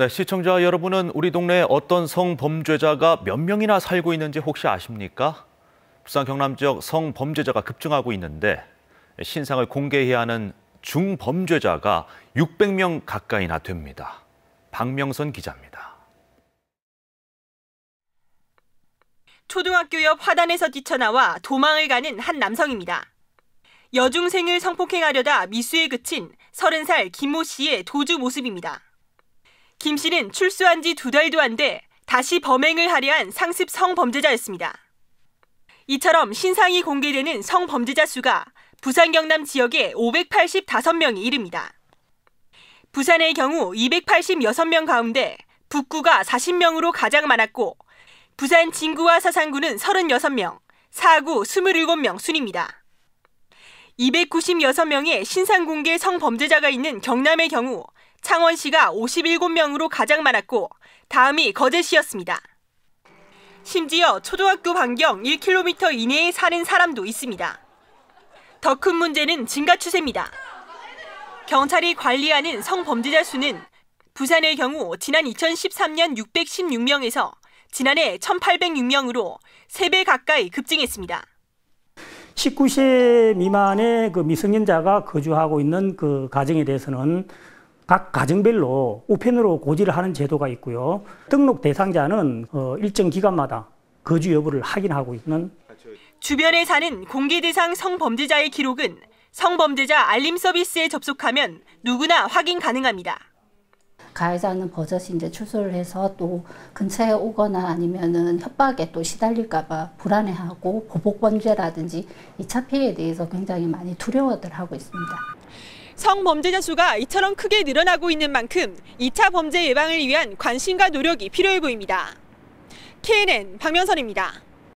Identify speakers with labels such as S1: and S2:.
S1: 네, 시청자 여러분은 우리 동네에 어떤 성범죄자가 몇 명이나 살고 있는지 혹시 아십니까? 부산 경남 지역 성범죄자가 급증하고 있는데 신상을 공개해야 하는 중범죄자가 600명 가까이나 됩니다. 박명선 기자입니다.
S2: 초등학교 옆 화단에서 뛰쳐나와 도망을 가는 한 남성입니다. 여중생을 성폭행하려다 미수에 그친 30살 김모 씨의 도주 모습입니다. 김 씨는 출소한 지 두 달도 안 돼 다시 범행을 하려 한 상습 성범죄자였습니다. 이처럼 신상이 공개되는 성범죄자 수가 부산 경남 지역에 585명이 이릅니다. 부산의 경우 286명 가운데 북구가 40명으로 가장 많았고 부산 진구와 사상구는 36명, 사구 27명 순입니다. 296명의 신상공개 성범죄자가 있는 경남의 경우 창원시가 57명으로 가장 많았고 다음이 거제시였습니다. 심지어 초등학교 반경 1km 이내에 사는 사람도 있습니다. 더 큰 문제는 증가 추세입니다. 경찰이 관리하는 성범죄자 수는 부산의 경우 지난 2013년 616명에서 지난해 1,806명으로 3배 가까이 급증했습니다.
S1: 19세 미만의 그 미성년자가 거주하고 있는 그 가정에 대해서는 각 가정별로 우편으로 고지를 하는 제도가 있고요. 등록 대상자는 어, 일정 기간마다 거주 여부를 확인하고 있는
S2: 주변에 사는 공개 대상 성범죄자의 기록은 성범죄자 알림 서비스에 접속하면 누구나 확인 가능합니다. 가해자는 버젓이 이제 출소를 해서 또 근처에 오거나 아니면은 협박에 또 시달릴까봐 불안해하고 보복범죄라든지 2차 피해에 대해서 굉장히 많이 두려워들 하고 있습니다. 성범죄자 수가 이처럼 크게 늘어나고 있는 만큼 2차 범죄 예방을 위한 관심과 노력이 필요해 보입니다. KNN 박명선입니다.